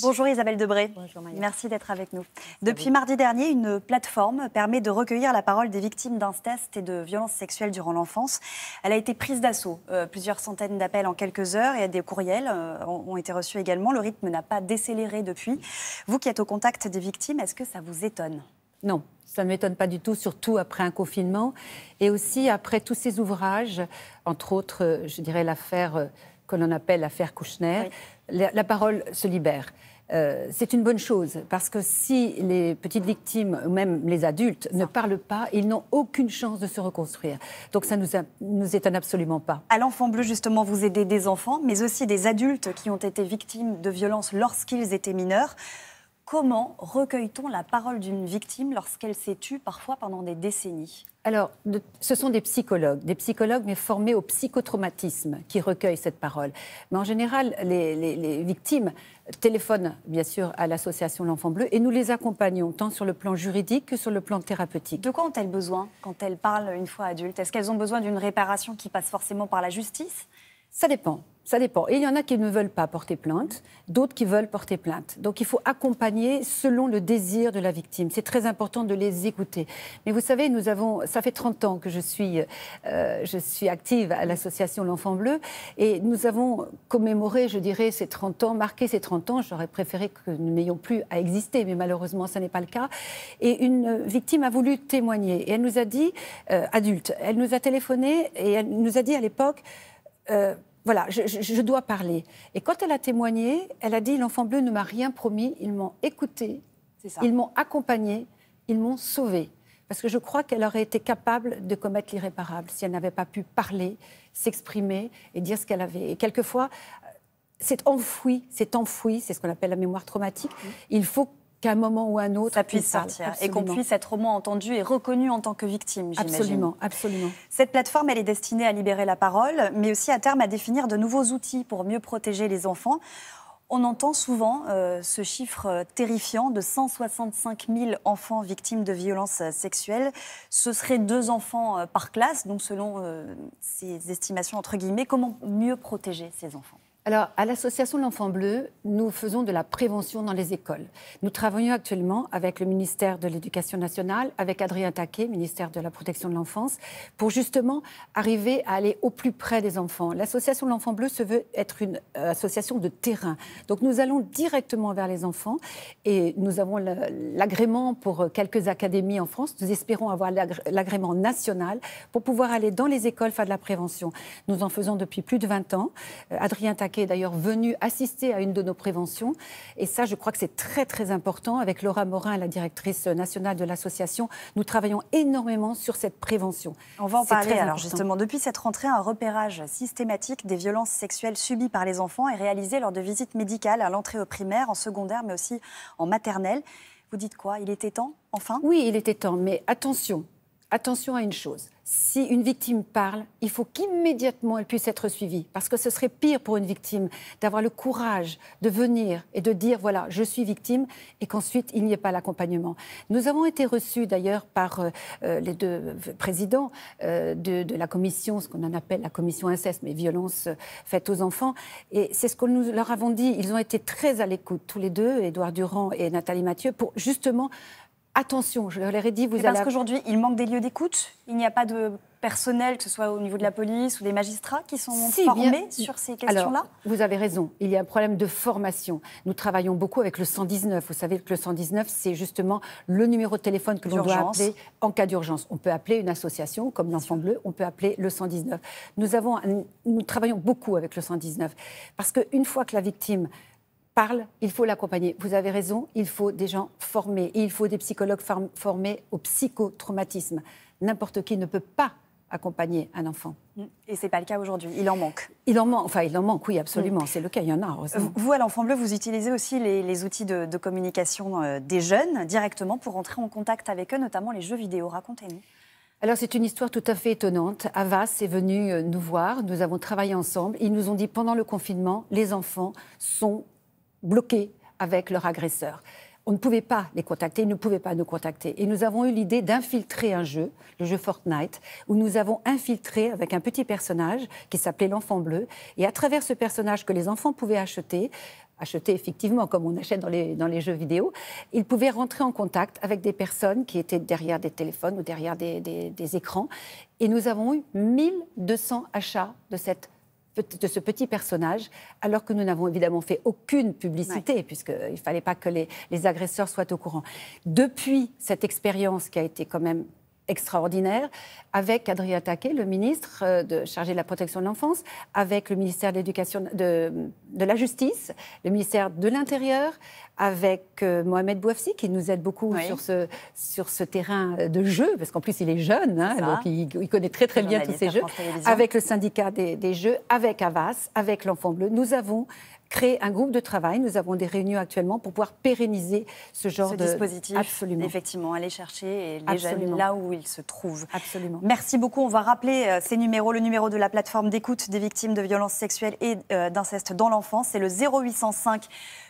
Bonjour Isabelle Debré. Merci d'être avec nous. Depuis mardi dernier, une plateforme permet de recueillir la parole des victimes d'inceste et de violences sexuelles durant l'enfance. Elle a été prise d'assaut. Euh, plusieurs centaines d'appels en quelques heures et des courriels euh, ont été reçus également. Le rythme n'a pas décéléré depuis. Vous qui êtes au contact des victimes, est-ce que ça vous étonne non, ça ne m'étonne pas du tout, surtout après un confinement et aussi après tous ces ouvrages, entre autres, euh, je dirais l'affaire que l'on appelle l'affaire Kouchner, la, parole se libère. Euh, c'est une bonne chose, parce que si les petites victimes, ou même les adultes, ne parlent pas, ils n'ont aucune chance de se reconstruire. Donc ça nous, nous étonne absolument pas. À l'enfant bleu, justement, vous aidez des enfants, mais aussi des adultes qui ont été victimes de violences lorsqu'ils étaient mineurs. Comment recueille-t-on la parole d'une victime lorsqu'elle s'est tue parfois pendant des décennies Alors, ce sont des psychologues, des psychologues mais formés au psychotraumatisme qui recueillent cette parole. Mais en général, les, victimes téléphonent bien sûr à l'association L'Enfant Bleu et nous les accompagnons tant sur le plan juridique que sur le plan thérapeutique. De quoi ont-elles besoin quand elles parlent une fois adultes Est-ce qu'elles ont besoin d'une réparation qui passe forcément par la justice ça dépend. Ça dépend. il y en a qui ne veulent pas porter plainte, d'autres qui veulent porter plainte. Donc il faut accompagner selon le désir de la victime. C'est très important de les écouter. Mais vous savez, nous avons, ça fait 30 ans que je suis, euh, je suis active à l'association L'Enfant Bleu et nous avons commémoré, je dirais, ces 30 ans, marqué ces 30 ans. J'aurais préféré que nous n'ayons plus à exister, mais malheureusement, ça n'est pas le cas. Et une victime a voulu témoigner et elle nous a dit, euh, adulte, elle nous a téléphoné et elle nous a dit à l'époque, euh, voilà, je, dois parler. Et quand elle a témoigné, elle a dit l'enfant bleu ne m'a rien promis, ils m'ont écouté, ils m'ont accompagné, ils m'ont sauvé. Parce que je crois qu'elle aurait été capable de commettre l'irréparable si elle n'avait pas pu parler, s'exprimer et dire ce qu'elle avait. Et quelquefois, c'est enfoui, c'est enfoui, c'est ce qu'on appelle la mémoire traumatique. Il faut qu'à un moment ou à un autre, ça puisse sortir et qu'on puisse être au moins entendu et reconnu en tant que victime, Absolument, absolument. Cette plateforme, elle est destinée à libérer la parole, mais aussi à terme à définir de nouveaux outils pour mieux protéger les enfants. On entend souvent euh, ce chiffre terrifiant de 165 000 enfants victimes de violences sexuelles. Ce serait deux enfants euh, par classe, donc selon euh, ces estimations entre guillemets. Comment mieux protéger ces enfants alors, à l'association L'Enfant Bleu, nous faisons de la prévention dans les écoles. Nous travaillons actuellement avec le ministère de l'Éducation nationale, avec Adrien Taquet, ministère de la Protection de l'Enfance, pour justement arriver à aller au plus près des enfants. L'association L'Enfant Bleu se veut être une euh, association de terrain. Donc, nous allons directement vers les enfants et nous avons l'agrément pour quelques académies en France. Nous espérons avoir l'agrément national pour pouvoir aller dans les écoles faire de la prévention. Nous en faisons depuis plus de 20 ans. Euh, Adrien Taquet qui est d'ailleurs venue assister à une de nos préventions. Et ça, je crois que c'est très, très important. Avec Laura Morin, la directrice nationale de l'association, nous travaillons énormément sur cette prévention. On va en parler. Alors, justement, depuis cette rentrée, un repérage systématique des violences sexuelles subies par les enfants est réalisé lors de visites médicales à l'entrée au primaire, en secondaire, mais aussi en maternelle. Vous dites quoi Il était temps, enfin Oui, il était temps, mais attention, attention à une chose. Si une victime parle, il faut qu'immédiatement elle puisse être suivie, parce que ce serait pire pour une victime d'avoir le courage de venir et de dire voilà, je suis victime, et qu'ensuite il n'y ait pas l'accompagnement. Nous avons été reçus d'ailleurs par euh, euh, les deux euh, présidents de, la commission, ce qu'on appelle la commission inceste, mais violence faite aux enfants, et c'est ce que nous leur avons dit. Ils ont été très à l'écoute tous les deux, Édouard Durand et Nathalie Mathieu, pour justement attention, je leur ai dit, vous allez... Parce qu'aujourd'hui, il manque des lieux d'écoute, il n'y a pas de personnel, que ce soit au niveau de la police ou des magistrats, qui sont formés sur ces questions-là Vous avez raison, il y a un problème de formation. Nous travaillons beaucoup avec le 119. Vous savez que le 119, c'est justement le numéro de téléphone que l'on doit appeler en cas d'urgence. On peut appeler une association comme l'Enfant Bleu, on peut appeler le 119. Nous, avons, nous travaillons beaucoup avec le 119 parce qu'une fois que la victime parle, il faut l'accompagner. Vous avez raison, il faut des gens formés, et il faut des psychologues formés au psychotraumatisme. N'importe qui ne peut pas accompagner un enfant. Mm. Et c'est pas le cas aujourd'hui. Il en manque. Il en manque. Enfin, il en manque. Oui, absolument. Mm. C'est le cas. Il y en a. Vous, à l'Enfant Bleu, vous utilisez aussi les, outils de, de, communication euh, des jeunes directement pour entrer en contact avec eux, notamment les jeux vidéo. Racontez-nous. Alors c'est une histoire tout à fait étonnante. Avas est venu euh, nous voir, nous avons travaillé ensemble. Ils nous ont dit pendant le confinement, les enfants sont bloqués avec leur agresseur. On ne pouvait pas les contacter, ils ne pouvaient pas nous contacter. Et nous avons eu l'idée d'infiltrer un jeu, le jeu Fortnite, où nous avons infiltré avec un petit personnage qui s'appelait l'enfant bleu. Et à travers ce personnage que les enfants pouvaient acheter, acheter effectivement comme on achète dans les, dans les jeux vidéo, ils pouvaient rentrer en contact avec des personnes qui étaient derrière des téléphones ou derrière des, des écrans. Et nous avons eu 1200 achats de cette de ce petit personnage, alors que nous n'avons évidemment fait aucune publicité, puisqu'il euh, ne fallait pas que les agresseurs soient au courant. Depuis cette expérience qui a été quand même extraordinaire, avec Adrien Taquet, le ministre euh, de, chargé de la protection de l'enfance, avec le ministère de l'Éducation, de, la Justice, le ministère de l'Intérieur, avec euh, Mohamed Bouafsi, qui nous aide beaucoup sur, ce, sur ce terrain euh, de jeu, parce qu'en plus il est jeune, hein, donc il, connaît très très bien tous ces jeux, avec le syndicat des, des jeux, avec Avas, avec l'Enfant Bleu. Nous avons créer un groupe de travail. Nous avons des réunions actuellement pour pouvoir pérenniser ce genre de dispositif. Absolument. Effectivement, aller chercher les jeunes là où ils se trouvent. Absolument. Merci beaucoup. On va rappeler euh, ces numéros. Le numéro de la plateforme d'écoute des victimes de violences sexuelles et euh, d'inceste dans l'enfance, c'est le 0805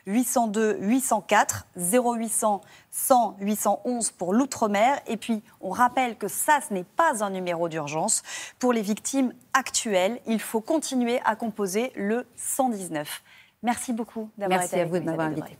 802 804, 0800 100 811 pour l'outre-mer. Et puis, on rappelle que ça, ce n'est pas un numéro d'urgence. Pour les victimes actuelles, il faut continuer à composer le 119. Merci beaucoup d'avoir été Merci à vous de m'avoir invité.